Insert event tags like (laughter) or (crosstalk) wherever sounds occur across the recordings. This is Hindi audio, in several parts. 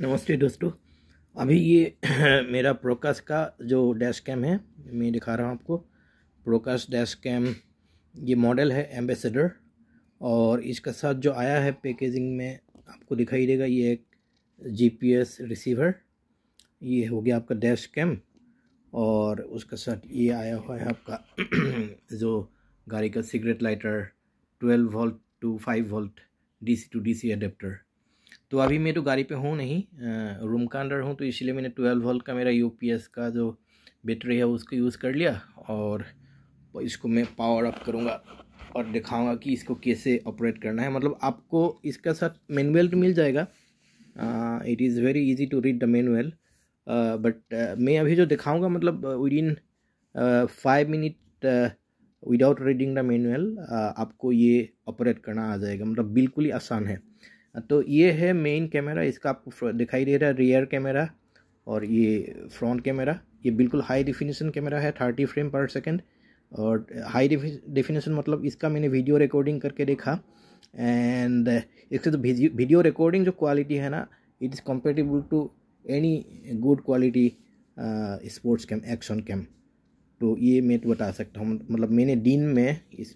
नमस्ते दोस्तों अभी ये (clears throat) मेरा प्रोकाश का जो डैश कैम है मैं दिखा रहा हूँ आपको प्रोकाश डैश कैम ये मॉडल है एम्बेसडर और इसके साथ जो आया है पैकेजिंग में आपको दिखाई देगा ये एक जीपीएस रिसीवर ये हो गया आपका डैश कैम और उसके साथ ये आया हुआ है आपका (clears throat) जो गाड़ी का cigarette lighter twelve volt to five volt D to D C तो अभी मैं तो गाड़ी पे हूँ नहीं रूम का अंदर हूँ तो इसलिए मैंने ट्वेल्व वोल्ट का मेरा यूपीएस का जो बैटरी है उसको यूज़ कर लिया और इसको मैं पावर अप करूँगा और दिखाऊँगा कि इसको कैसे ऑपरेट करना है मतलब आपको इसका साथ मैनुअल तो मिल जाएगा it is very easy to read the manual but मैं अभी जो दिखाऊँगा मतलब with in five minute without reading the manual आपको ये ऑपरेट करना आ जाएगा मतलब बिल्कुल ही आसान है तो ये है मेन कैमरा इसका आपको दिखाई दे रहा है रियर कैमरा और ये फ्रंट कैमरा ये बिल्कुल हाई डिफिनेशन कैमरा है थर्टी फ्रेम पर सेकेंड और हाई डिफिनेशन मतलब इसका मैंने वीडियो रिकॉर्डिंग करके देखा एंड इसके तो वीडियो रिकॉर्डिंग जो क्वालिटी है ना it is compatible to any good quality sports cam action cam तो ये मैं तो बता सकता हूँ मतलब मैंने दिन में इस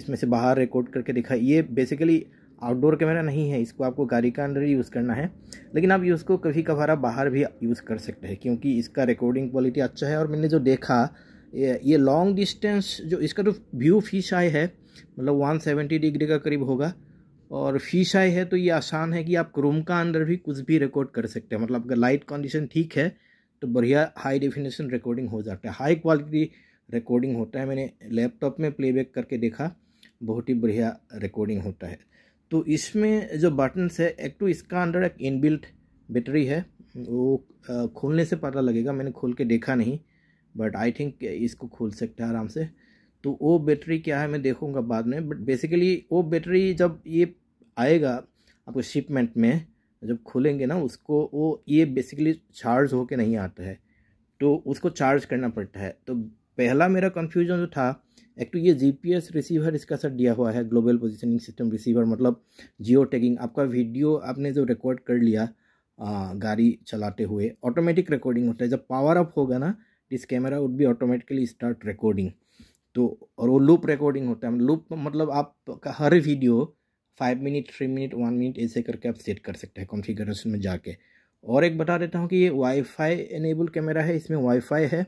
इसमें से बाहर रिकॉर्ड करके देखा ये बेसिकली आउटडोर कैमरा नहीं है इसको आपको गाड़ी का अंदर यूज़ करना है लेकिन आप इसको कभी कभार आप बाहर भी यूज़ कर सकते हैं क्योंकि इसका रिकॉर्डिंग क्वालिटी अच्छा है और मैंने जो देखा ये लॉन्ग डिस्टेंस जो इसका जो व्यू फिश आई है मतलब 170 डिग्री का करीब होगा और फिश आई है तो ये आसान है कि आप रूम का अंदर भी कुछ भी रिकॉर्ड कर सकते हैं मतलब अगर लाइट कंडीशन ठीक है तो बढ़िया हाई डेफिनेशन रिकॉर्डिंग हो जाता है हाई क्वालिटी रिकॉर्डिंग होता है मैंने लैपटॉप में प्लेबैक करके देखा बहुत ही बढ़िया रिकॉर्डिंग होता है तो इसमें जो बटन्स है एक तो इसका अंदर एक इनबिल्ट बैटरी है वो खोलने से पता लगेगा मैंने खोल के देखा नहीं बट आई थिंक इसको खोल सकता है आराम से तो वो बैटरी क्या है मैं देखूंगा बाद में बट बेसिकली वो बैटरी जब ये आएगा आपको शिपमेंट में जब खोलेंगे ना उसको वो ये बेसिकली चार्ज होके नहीं आता है तो उसको चार्ज करना पड़ता है तो पहला मेरा कन्फ्यूजन जो था एक तो ये जीपीएस रिसीवर इसका साथ दिया हुआ है ग्लोबल पोजिशनिंग सिस्टम रिसीवर मतलब जियो टैगिंग आपका वीडियो आपने जो रिकॉर्ड कर लिया आ, गाड़ी चलाते हुए ऑटोमेटिक रिकॉर्डिंग होता है जब पावर अप होगा ना दिस कैमरा वुड भी ऑटोमेटिकली स्टार्ट रिकॉर्डिंग तो और वो लूप रिकॉर्डिंग होता है लूप मतलब आपका हर video five minute three minute one minute ऐसे करके आप सेट कर सकते हैं कॉन्फ़िगरेशन में जाके और एक बता देता हूँ कि ये वाईफाई एनेबल कैमरा है इसमें वाईफाई है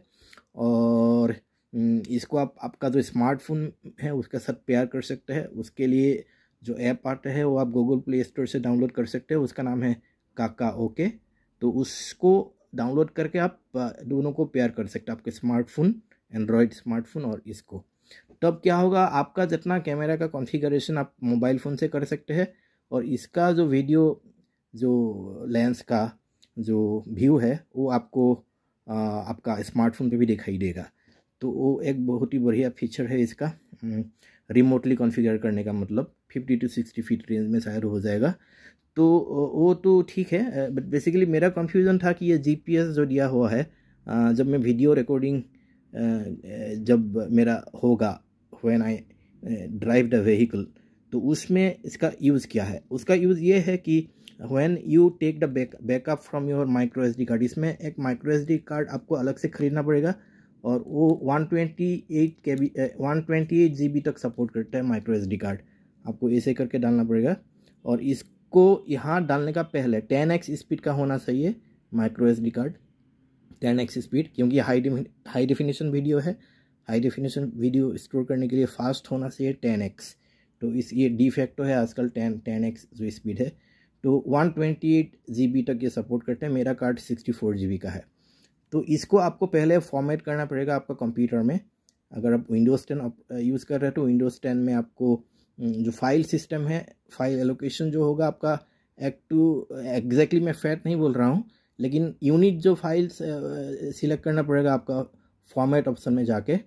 और हम्म, इसको आप आपका जो स्मार्टफोन है उसके साथ पेयर कर सकते हैं उसके लिए जो ऐप आता है वो आप गूगल प्ले स्टोर से डाउनलोड कर सकते हैं उसका नाम है काका ओके तो उसको डाउनलोड करके आप दोनों को पेयर कर सकते हैं आपके स्मार्टफोन एंड्रॉयड स्मार्टफोन और इसको तब क्या होगा आपका जितना कैमरा का कॉन्फ़िगरेशन आप मोबाइल फ़ोन से कर सकते हैं और इसका जो वीडियो जो लेंस का जो व्यू है वो आपको आपका स्मार्टफोन पे भी दिखाई देगा तो वो एक बहुत ही बढ़िया फीचर है इसका रिमोटली हम्म, कॉन्फ़िगर करने का मतलब fifty to sixty feet range में शायद हो जाएगा तो वो तो ठीक है बट बेसिकली मेरा कन्फ्यूज़न था कि ये जीपीएस जो दिया हुआ है जब मैं वीडियो रिकॉर्डिंग जब मेरा होगा when I drive the vehicle तो उसमें इसका यूज़ क्या है उसका यूज़ ये है कि when you take the backup from your micro S card इसमें एक माइक्रो एस कार्ड आपको अलग से ख़रीदना पड़ेगा और वो 128 के बी वन ट्वेंटी तक सपोर्ट करता है माइक्रो एस कार्ड आपको ऐसे करके डालना पड़ेगा और इसको यहाँ डालने का पहले 10x स्पीड का होना चाहिए micro S card 10x speed क्योंकि हाई हाई डिफिनेशन वीडियो है हाई डिफिनेशन वीडियो स्टोर करने के लिए फास्ट होना चाहिए एक्स तो इस ये डिफेक्टो है आजकल टेन एक्स जो स्पीड है तो 128 जीबी तक ये सपोर्ट करते हैं मेरा कार्ड 64 जीबी का है तो इसको आपको पहले फॉर्मेट करना पड़ेगा आपका कंप्यूटर में अगर आप विंडोज़ टेन यूज़ कर रहे हो तो विंडोज़ टेन में आपको जो फाइल सिस्टम है फाइल एलोकेशन जो होगा आपका एक्ट टू एग्जैक्टली मैं फैट नहीं बोल रहा हूँ लेकिन यूनिट जो फाइल्स सिलेक्ट करना पड़ेगा आपका फॉर्मेट ऑप्शन में जाके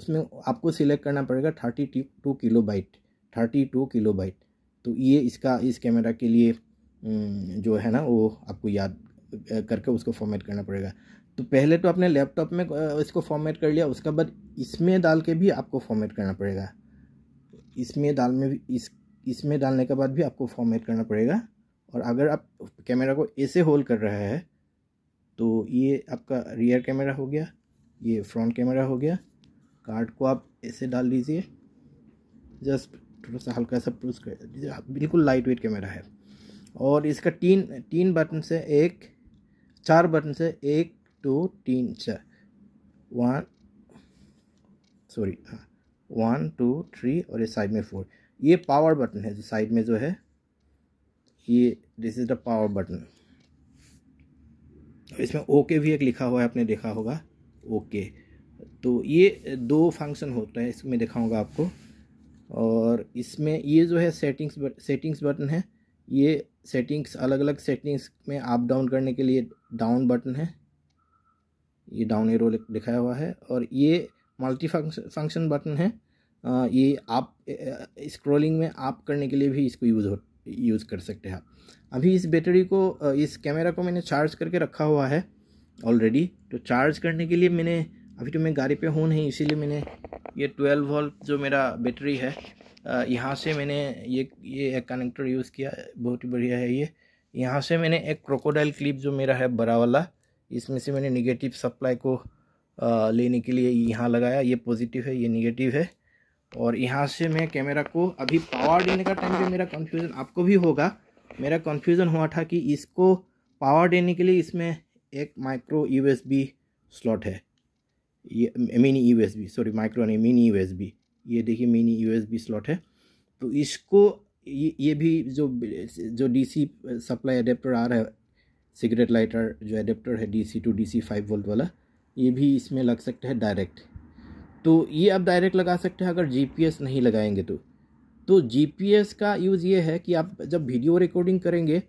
उसमें आपको सिलेक्ट करना पड़ेगा thirty two kilo byte thirty two kilo byte तो ये इसका इस कैमरा के लिए जो है ना वो आपको याद करके उसको फॉर्मेट करना पड़ेगा तो पहले तो आपने लैपटॉप में इसको फॉर्मेट कर लिया उसके बाद इसमें डाल के भी आपको फॉर्मेट करना पड़ेगा इसमें डाल में भी इस इसमें डालने के बाद भी आपको फॉर्मेट करना पड़ेगा और अगर आप कैमरा को ऐसे होल्ड कर रहे हैं तो ये आपका रियर कैमरा हो गया ये फ्रंट कैमरा हो गया कार्ड को आप ऐसे डाल दीजिए जस्ट थोड़ा सा हल्का सा प्रूस कर दीजिए हाँ, बिल्कुल लाइट वेट कैमरा है और इसका तीन तीन बटन से एक चार बटन से एक टू तीन चार वन सॉरी हाँ, वन टू थ्री और ये साइड में फोर ये पावर बटन है जो साइड में जो है ये this is the power button इसमें ओके okay भी एक लिखा हुआ है आपने देखा होगा ओके okay. तो ये दो फंक्शन होता है इसमें दिखाऊंगा आपको और इसमें ये जो है सेटिंग्स बट, सेटिंग्स बटन है ये सेटिंग्स अलग अलग सेटिंग्स में अप डाउन करने के लिए डाउन बटन है ये डाउन एरो दिखाया हुआ है और ये मल्टी फंक्शन बटन है आ, ये आप स्क्रॉलिंग में आप करने के लिए भी इसको यूज़ हो यूज़ कर सकते हैं अभी इस बैटरी को इस कैमरा को मैंने चार्ज करके रखा हुआ है ऑलरेडी तो चार्ज करने के लिए मैंने अभी तो मैं गाड़ी पे हूँ नहीं इसीलिए मैंने ये ट्वेल्व वोल्ट जो मेरा बैटरी है यहाँ से मैंने ये ये एक कनेक्टर यूज़ किया बहुत ही बढ़िया है ये यहाँ से मैंने एक क्रोकोडाइल क्लिप जो मेरा है बड़ा वाला इसमें से मैंने निगेटिव सप्लाई को लेने के लिए यहाँ लगाया ये पॉजिटिव है ये निगेटिव है और यहाँ से मैं कैमरा को अभी पावर देने का टाइम पे मेरा कन्फ्यूज़न आपको भी होगा मेरा कन्फ्यूज़न हुआ था कि इसको पावर देने के लिए इसमें एक माइक्रो यूएसबी स्लॉट है ये मिनी यूएसबी सॉरी माइक्रो नहीं मिनी यूएसबी ये देखिए मिनी यूएसबी स्लॉट है तो इसको ये ये भी जो जो डीसी सप्लाई अडेप्टर आ रहा है सिगरेट लाइटर जो एडेप्टर है D C to D C five volt वाला ये भी इसमें लग सकता है डायरेक्ट तो ये आप डायरेक्ट लगा सकते हैं अगर जीपीएस नहीं लगाएंगे तो तो जीपीएस का यूज़ ये है कि आप जब वीडियो रिकॉर्डिंग करेंगे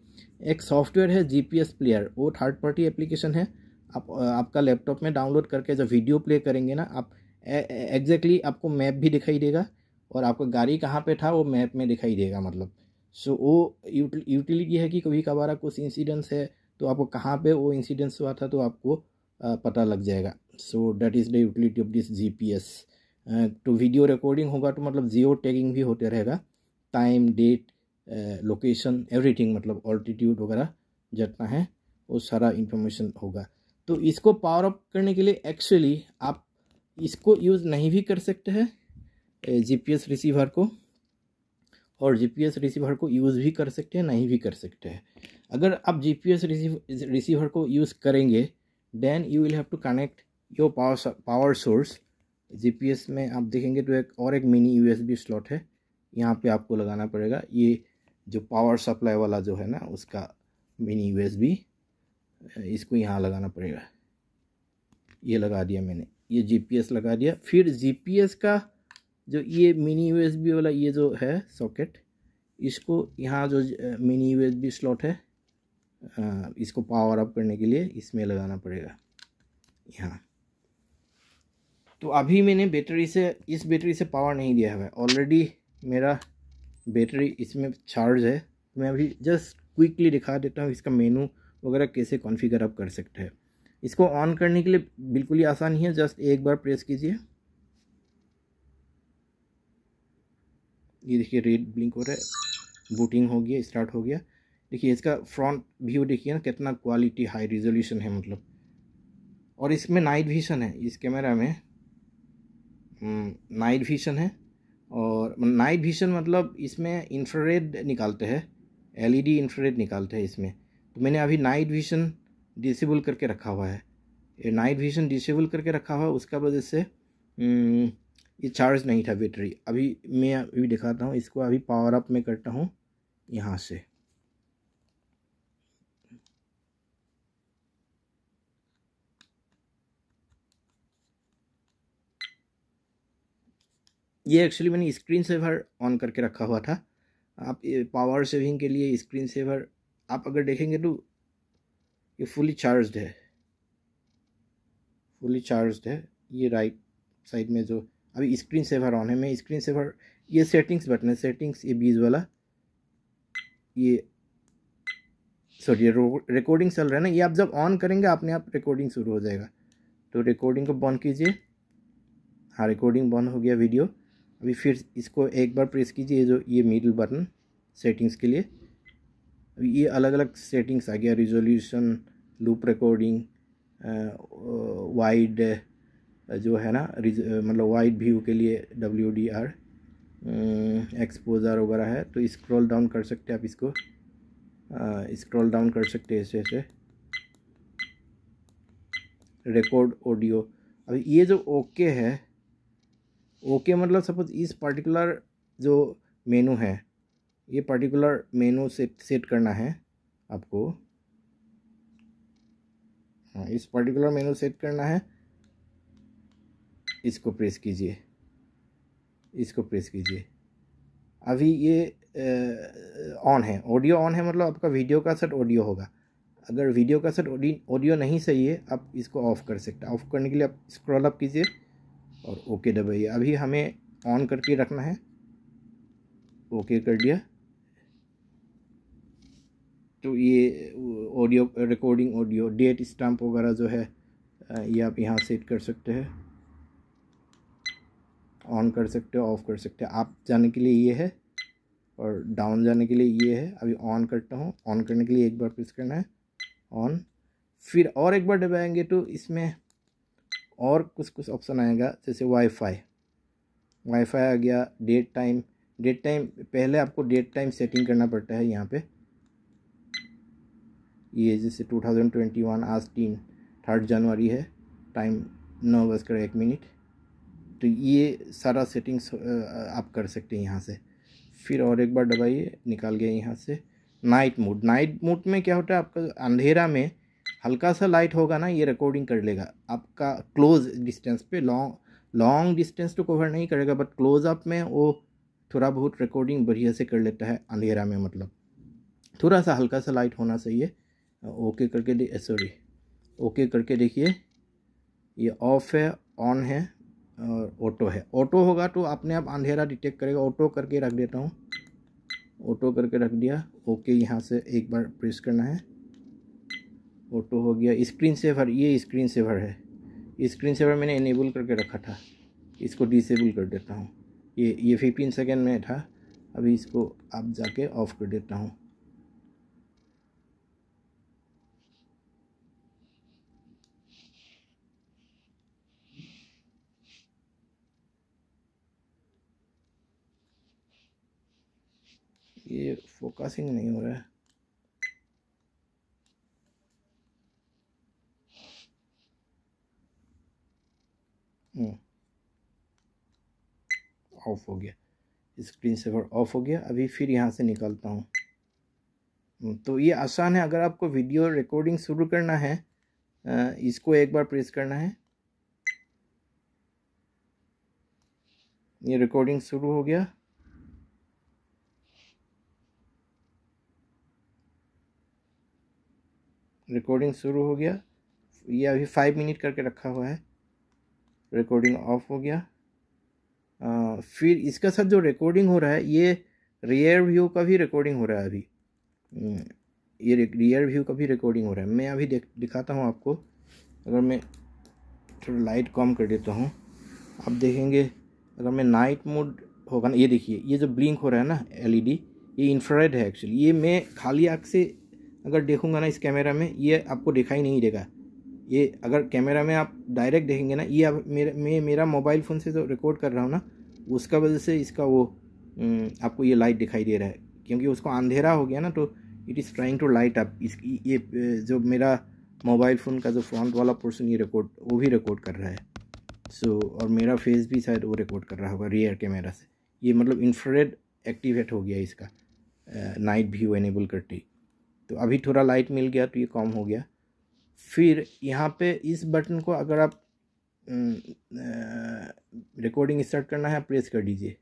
एक सॉफ्टवेयर है जीपीएस प्लेयर वो थर्ड पार्टी एप्लीकेशन है आप आपका लैपटॉप में डाउनलोड करके जब वीडियो प्ले करेंगे ना आप एग्जैक्टली आपको मैप भी दिखाई देगा और आपका गाड़ी कहाँ पे था वो मैप में दिखाई देगा मतलब सो so, वो यूटिलिटी है कि कभी कभार कुछ इंसिडेंट्स है तो आपको कहाँ पे वो इंसिडेंस हुआ था तो आपको पता लग जाएगा so that is the utility of this G P S तो वीडियो रिकॉर्डिंग होगा तो मतलब जियो टैगिंग भी होते रहेगा टाइम डेट लोकेशन एवरीथिंग मतलब ऑल्टीट्यूड वगैरह जितना है वो सारा इंफॉर्मेशन होगा तो इसको पावर अप करने के लिए एक्चुअली आप इसको यूज़ नहीं भी कर सकते हैं जीपीएस रिसीवर को और जीपीएस रिसीवर को यूज़ भी कर सकते हैं नहीं भी कर सकते हैं अगर आप जीपीएस रिसीवर को यूज़ करेंगे then you will have to connect your power power source GPS में आप देखेंगे तो एक और एक मिनी यूएसबी स्लॉट है यहाँ पे आपको लगाना पड़ेगा ये जो पावर सप्लाई वाला जो है ना उसका मिनी यू इसको यहाँ लगाना पड़ेगा ये लगा दिया मैंने ये जी लगा दिया फिर जी का जो ये मिनी यूएसबी वाला ये जो है सॉकेट इसको यहाँ जो मिनी यूएसबी स्लॉट है इसको पावर अप करने के लिए इसमें लगाना पड़ेगा यहाँ तो अभी मैंने बैटरी से इस बैटरी से पावर नहीं दिया है ऑलरेडी मेरा बैटरी इसमें चार्ज है मैं अभी जस्ट क्विकली दिखा देता हूँ इसका मेनू वगैरह कैसे कॉन्फ़िगर अप कर सकते हैं इसको ऑन करने के लिए बिल्कुल ही आसान ही है जस्ट एक बार प्रेस कीजिए ये देखिए रेड ब्लिंक हो रहा है बूटिंग हो गया स्टार्ट हो गया देखिए इसका फ्रंट व्यू देखिए ना कितना क्वालिटी हाई रिजोल्यूशन है मतलब और इसमें नाइट विजन है इस कैमरा में हम्म, नाइट विजन है और नाइट विजन मतलब इसमें इंफ्रारेड निकालते हैं एलईडी इंफ्रारेड निकालते हैं इसमें तो मैंने अभी नाइट विजन डिसेबल करके रखा हुआ है नाइट विजन डिसेबल करके रखा हुआ उसका वजह से हम्म, ये चार्ज नहीं था बैटरी अभी मैं अभी दिखाता हूँ इसको अभी पावर अप में करता हूँ यहाँ से ये एक्चुअली मैंने स्क्रीन सेवर ऑन करके रखा हुआ था आप पावर सेविंग के लिए स्क्रीन सेवर आप अगर देखेंगे तो ये फुली चार्ज्ड है फुली चार्ज्ड है ये राइट साइड में जो अभी स्क्रीन सेवर ऑन है मैं स्क्रीन सेवर ये सेटिंग्स बटन है सेटिंग्स ये बीज वाला ये सॉरी रिकॉर्डिंग चल रहा है ना ये आप जब ऑन करेंगे अपने आप रिकॉर्डिंग शुरू हो जाएगा तो रिकॉर्डिंग को बंद कीजिए हाँ रिकॉर्डिंग बंद हो गया वीडियो अभी फिर इसको एक बार प्रेस कीजिए जो ये मिडिल बटन सेटिंग्स के लिए अभी ये अलग अलग सेटिंग्स आ गया रिजोल्यूशन लूप रिकॉर्डिंग वाइड जो है ना मतलब वाइड व्यू के लिए डब्ल्यू डी आर एक्सपोजर वगैरह है तो स्क्रॉल डाउन कर सकते हैं आप इसको स्क्रॉल डाउन कर सकते हैं ऐसे ऐसे रिकॉर्ड ऑडियो अब ये जो ओके okay है ओके okay मतलब सपोज इस पर्टिकुलर जो मेनू है ये पर्टिकुलर मेनू सेट सेट करना है आपको हाँ इस पर्टिकुलर मेनू सेट करना है इसको प्रेस कीजिए इसको प्रेस कीजिए अभी ये ऑन है ऑडियो ऑन है मतलब आपका वीडियो का सेट ऑडियो होगा अगर वीडियो का सेट ऑडियो नहीं सही है आप इसको ऑफ़ कर सकते हैं ऑफ़ करने के लिए आप स्क्रॉल अप कीजिए और ओके दबाइए अभी हमें ऑन करके रखना है ओके कर दिया तो ये audio recording audio date stamp वगैरह जो है ये आप यहाँ सेट कर सकते हैं ऑन कर सकते हो ऑफ़ कर सकते हो आप जाने के लिए ये है और डाउन जाने के लिए ये है अभी ऑन करता हूँ ऑन करने के लिए एक बार प्रेस करना है ऑन फिर और एक बार दबाएंगे तो इसमें और कुछ कुछ ऑप्शन आएगा जैसे वाईफाई वाईफाई आ गया डेट टाइम डेट टाइम पहले आपको डेट टाइम सेटिंग करना पड़ता है यहाँ पे ये जैसे 2021 आज तीन थर्ड जनवरी है टाइम नौ बजकर एक मिनट तो ये सारा सेटिंग्स आप कर सकते हैं यहाँ से फिर और एक बार दबाइए निकाल गया यहाँ से नाइट मोड नाइट मोड में क्या होता है आपका अंधेरा में हल्का सा लाइट होगा ना ये रिकॉर्डिंग कर लेगा आपका क्लोज डिस्टेंस पे लॉन्ग लॉन्ग डिस्टेंस तो कवर नहीं करेगा बट क्लोज अप में वो थोड़ा बहुत रिकॉर्डिंग बढ़िया से कर लेता है अंधेरा में मतलब थोड़ा सा हल्का सा लाइट होना चाहिए ओके करके सॉरी ओके करके देखिए ये ऑफ है ऑन है ऑटो है ऑटो होगा तो अपने आप अंधेरा डिटेक्ट करेगा ऑटो करके रख देता हूँ ऑटो करके रख दिया ओके यहाँ से एक बार प्रेस करना है ऑटो हो गया स्क्रीन सेवर ये स्क्रीन सेवर है स्क्रीन सेवर मैंने इनेबल करके रखा था इसको डिसेबल कर देता हूँ ये ये फिफ्टीन सेकेंड में था अभी इसको आप जाके ऑफ़ कर देता हूँ ये फोकसिंग नहीं हो रहा है ऑफ hmm. हो गया स्क्रीन सेवर ऑफ हो गया अभी फिर यहाँ से निकालता हूँ hmm. तो ये आसान है अगर आपको वीडियो रिकॉर्डिंग शुरू करना है इसको एक बार प्रेस करना है ये रिकॉर्डिंग शुरू हो गया रिकॉर्डिंग शुरू हो गया ये अभी फाइव मिनट करके रखा हुआ है रिकॉर्डिंग ऑफ हो गया आ, फिर इसका साथ जो रिकॉर्डिंग हो रहा है ये रियर व्यू का भी रिकॉर्डिंग हो रहा है अभी हम्म, ये रियर व्यू का भी रिकॉर्डिंग हो रहा है मैं अभी दिखाता हूँ आपको अगर मैं थोड़ा लाइट कम कर देता हूँ आप देखेंगे अगर मैं नाइट मोड होगा ना ये देखिए ये जो ब्लिंक हो रहा है ना एलईडी e ये इंफ्रारेड है एक्चुअली ये मैं खाली आँख से अगर देखूंगा ना इस कैमरा में ये आपको दिखाई नहीं देगा ये अगर कैमरा में आप डायरेक्ट देखेंगे ना ये आप मेरे मैं मेरा मोबाइल फ़ोन से जो तो रिकॉर्ड कर रहा हूँ ना उसका वजह से इसका वो हम्म, आपको ये लाइट दिखाई दे रहा है क्योंकि उसको अंधेरा हो गया ना तो it is trying to light up इसकी ये जो मेरा मोबाइल फ़ोन का जो फ्रंट वाला पोर्सन ये रिकॉर्ड वो भी रिकॉर्ड कर रहा है सो so, और मेरा फेस भी शायद वो रिकॉर्ड कर रहा होगा रियर कैमरा से ये मतलब इंफ्रारेड एक्टिवेट हो गया इसका नाइट व्यू एनेबल करते तो अभी थोड़ा लाइट मिल गया तो ये कम हो गया फिर यहाँ पे इस बटन को अगर आप रिकॉर्डिंग हम्म, स्टार्ट करना है प्रेस कर दीजिए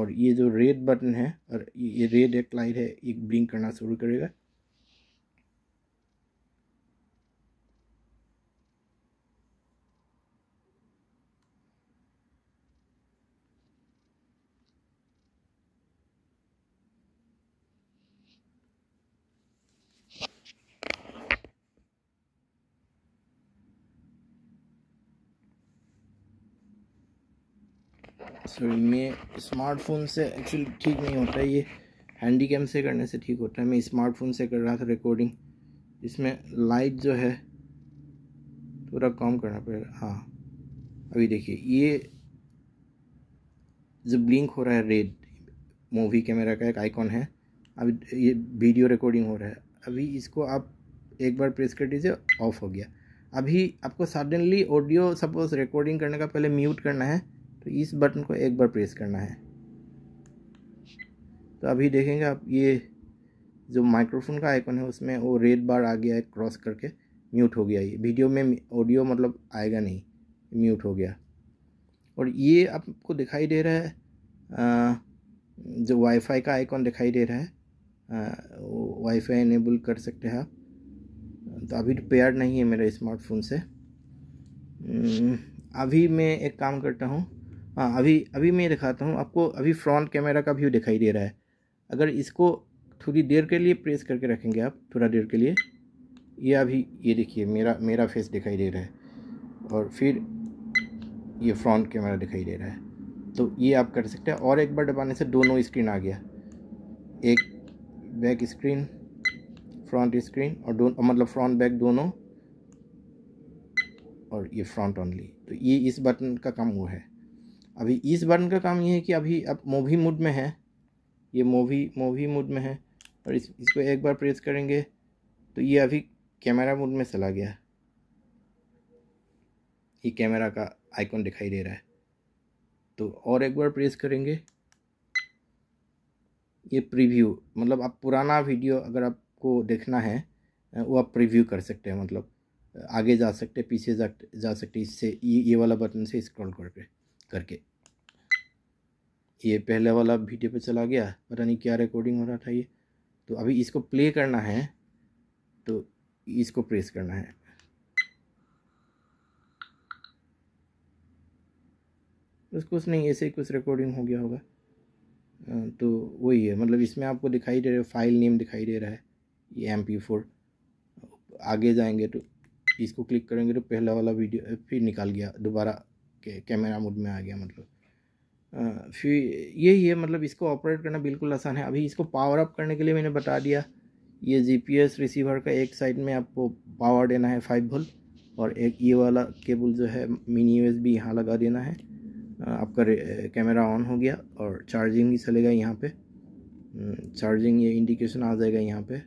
और ये जो रेड बटन है और ये रेड एक लाइट है ये ब्लिंक करना शुरू करेगा सो इनमें स्मार्टफोन से एक्चुअली ठीक नहीं होता है ये हैंडी कैम से करने से ठीक होता है मैं स्मार्टफोन से कर रहा था रिकॉर्डिंग इसमें लाइट जो है पूरा कम करना पड़ेगा हाँ अभी देखिए ये जो ब्लिंक हो रहा है रेड मूवी कैमरा का एक आइकॉन है अभी ये वीडियो रिकॉर्डिंग हो रहा है अभी इसको आप एक बार प्रेस कर दीजिए ऑफ हो गया अभी आपको सडनली ऑडियो सपोज रिकॉर्डिंग करने का पहले म्यूट करना है तो इस बटन को एक बार प्रेस करना है तो अभी देखेंगे आप ये जो माइक्रोफोन का आइकन है उसमें वो रेड बार आ गया है क्रॉस करके म्यूट हो गया ये वीडियो में ऑडियो मतलब आएगा नहीं म्यूट हो गया और ये आपको दिखाई दे रहा है जो वाईफाई का आइकॉन दिखाई दे रहा है वाईफाई इनेबल कर सकते हैं आप तो अभी तो पेयर नहीं है मेरे स्मार्टफोन से अभी मैं एक काम करता हूँ हाँ अभी अभी मैं दिखाता हूँ आपको अभी फ्रंट कैमरा का व्यू दिखाई दे रहा है अगर इसको थोड़ी देर के लिए प्रेस करके रखेंगे आप थोड़ा देर के लिए ये अभी ये देखिए मेरा मेरा फेस दिखाई दे रहा है और फिर ये फ्रंट कैमरा दिखाई दे रहा है तो ये आप कर सकते हैं और एक बार दबाने से दोनों स्क्रीन आ गया एक बैक स्क्रीन फ्रंट स्क्रीन और दो मतलब फ्रंट बैक दोनों और ये फ्रंट ओनली तो ये इस बटन का काम हुआ है अभी इस बटन का काम ये है कि अभी अब मूवी मूड में है ये मूवी मूवी मूड में है और इस इसको एक बार प्रेस करेंगे तो ये अभी कैमरा मूड में चला गया ये कैमरा का आइकॉन दिखाई दे रहा है तो और एक बार प्रेस करेंगे ये प्रीव्यू मतलब आप पुराना वीडियो अगर आपको देखना है वो आप प्रीव्यू कर सकते हैं मतलब आगे जा सकते पीछे जा जा सकते इससे ये ये वाला बटन से स्क्रॉल करके करके ये पहले वाला वीडियो पे चला गया पता नहीं क्या रिकॉर्डिंग हो रहा था ये तो अभी इसको प्ले करना है तो इसको प्रेस करना है कुछ कुछ नहीं ऐसे ही कुछ रिकॉर्डिंग हो गया होगा तो वही है मतलब इसमें आपको दिखाई दे रहा है फाइल नेम दिखाई दे रहा है ये एम पी फोर आगे जाएंगे तो इसको क्लिक करेंगे तो पहला वाला वीडियो फिर निकाल गया दोबारा के कैमरा मोड में आ गया मतलब फिर यही है मतलब इसको ऑपरेट करना बिल्कुल आसान है अभी इसको पावर अप करने के लिए मैंने बता दिया ये जीपीएस रिसीवर का एक साइड में आपको पावर देना है फाइव वोल्ट और एक ये वाला केबल जो है मिनी यूएस भी यहाँ लगा देना है आपका कैमरा ऑन हो गया और चार्जिंग भी चलेगा यहाँ पे चार्जिंग ये इंडिकेशन आ जाएगा यहाँ पे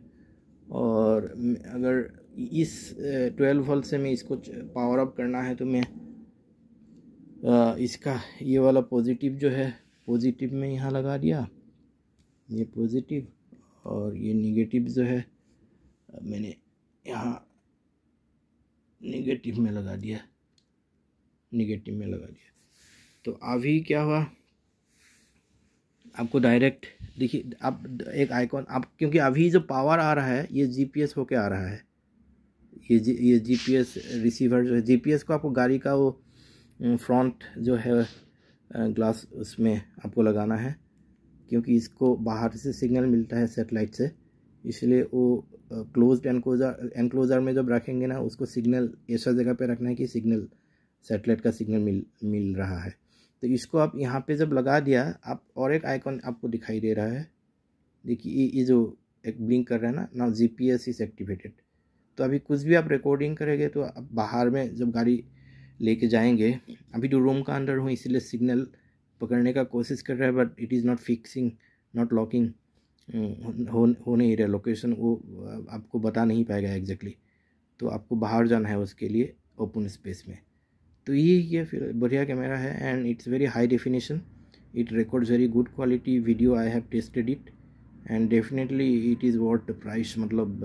और अगर इस ट्वेल्व वोल्ट से मैं इसको पावर अप करना है तो मैं इसका ये वाला पॉजिटिव जो है पॉजिटिव में यहाँ लगा दिया ये पॉजिटिव और ये नेगेटिव जो है मैंने यहाँ नेगेटिव में लगा दिया नेगेटिव में लगा दिया तो अभी क्या हुआ आपको डायरेक्ट देखिए आप एक आइकॉन आप क्योंकि अभी जो पावर आ रहा है ये जीपीएस होके आ रहा है ये जी ये जीपीएस रिसीवर जो है जीपीएस को आपको गाड़ी का वो फ्रंट जो है ग्लास उसमें आपको लगाना है क्योंकि इसको बाहर से सिग्नल मिलता है सेटेलाइट से इसलिए वो क्लोज एनक्लोजर एनक्लोजर में जब रखेंगे ना उसको सिग्नल ऐसा जगह पे रखना है कि सिग्नल सेटेलाइट का सिग्नल मिल मिल रहा है तो इसको आप यहाँ पे जब लगा दिया आप और एक आइकॉन आपको दिखाई दे रहा है देखिए ये जो एक ब्लिंक कर रहा है ना ना G P S is activated तो अभी कुछ भी आप रिकॉर्डिंग करेंगे तो आप बाहर में जब गाड़ी लेके जाएंगे अभी तो रूम का अंदर हूँ इसीलिए सिग्नल पकड़ने का कोशिश कर रहा है but it is not fixing not locking हो नहीं रहा लोकेशन वो आपको बता नहीं पाएगा एग्जैक्टली तो आपको बाहर जाना है उसके लिए ओपन स्पेस में तो ये ये फिर बढ़िया कैमरा है and it's very high definition it records very good quality video I have tested it and definitely it is what price मतलब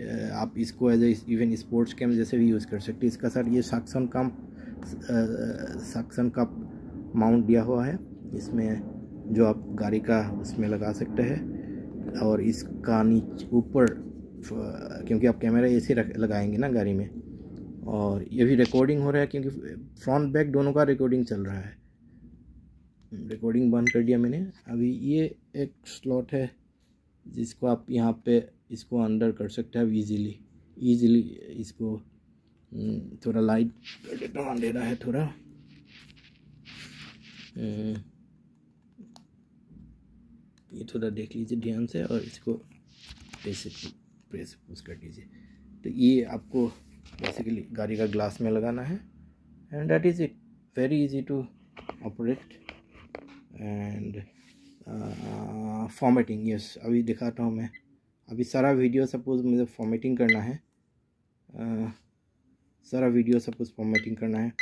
आप इसको as a even sports cam जैसे भी यूज़ कर सकते इसका सर ये साक्सन का साक्सन का माउंट दिया हुआ है इसमें जो आप गाड़ी का उसमें लगा सकते हैं और इसका नीचे ऊपर क्योंकि आप कैमरा ऐसे लगाएंगे ना गाड़ी में और ये भी रिकॉर्डिंग हो रहा है क्योंकि फ्रंट बैक दोनों का रिकॉर्डिंग चल रहा है रिकॉर्डिंग बंद कर दिया मैंने अभी ये एक स्लॉट है जिसको आप यहाँ पे इसको अंडर कर सकते हैं आप ईजीली ईजीली इसको हम्म, थोड़ा लाइट कर देता हूँ अंधेरा है थोड़ा हम्म, ये थोड़ा देख लीजिए ध्यान से और इसको ऐसे प्रेस पुश कर दीजिए तो ये आपको बेसिकली गाड़ी का ग्लास में लगाना है and that is it very easy to operate and formatting yes अभी दिखाता हूँ मैं अभी सारा वीडियो सपोज़ मुझे फॉर्मेटिंग करना है आ, सारा वीडियो सपोज़ फॉर्मेटिंग करना है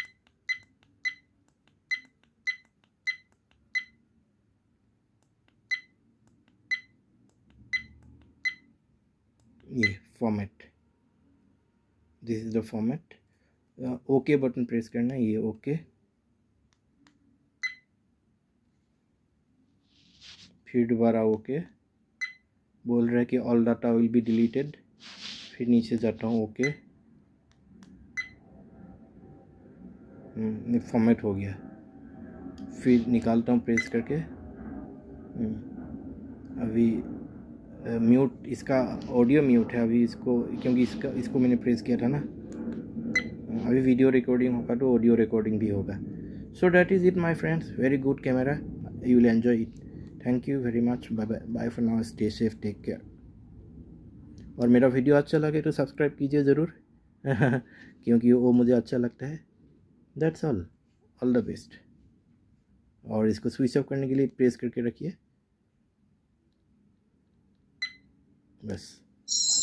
ये format this is the format okay button press करना है ये ओके okay. फिर दोबारा ओके okay. बोल रहा है कि all data will be deleted फिर नीचे जाता हूँ ओके फॉर्मेट हम्म, हो गया फिर निकालता हूँ प्रेस करके हम्म, अभी म्यूट इसका ऑडियो म्यूट है अभी इसको क्योंकि इसका इसको मैंने प्रेस किया था ना हम्म, अभी वीडियो रिकॉर्डिंग होगा तो ऑडियो रिकॉर्डिंग भी होगा so that is it my friends very good camera you will enjoy it thank you very much bye bye for now stay safe take care और मेरा वीडियो अच्छा लगे तो सब्सक्राइब कीजिए ज़रूर (laughs) क्योंकि वो मुझे अच्छा लगता है that's all all the best और इसको स्विच ऑफ करने के लिए प्रेस करके रखिए बस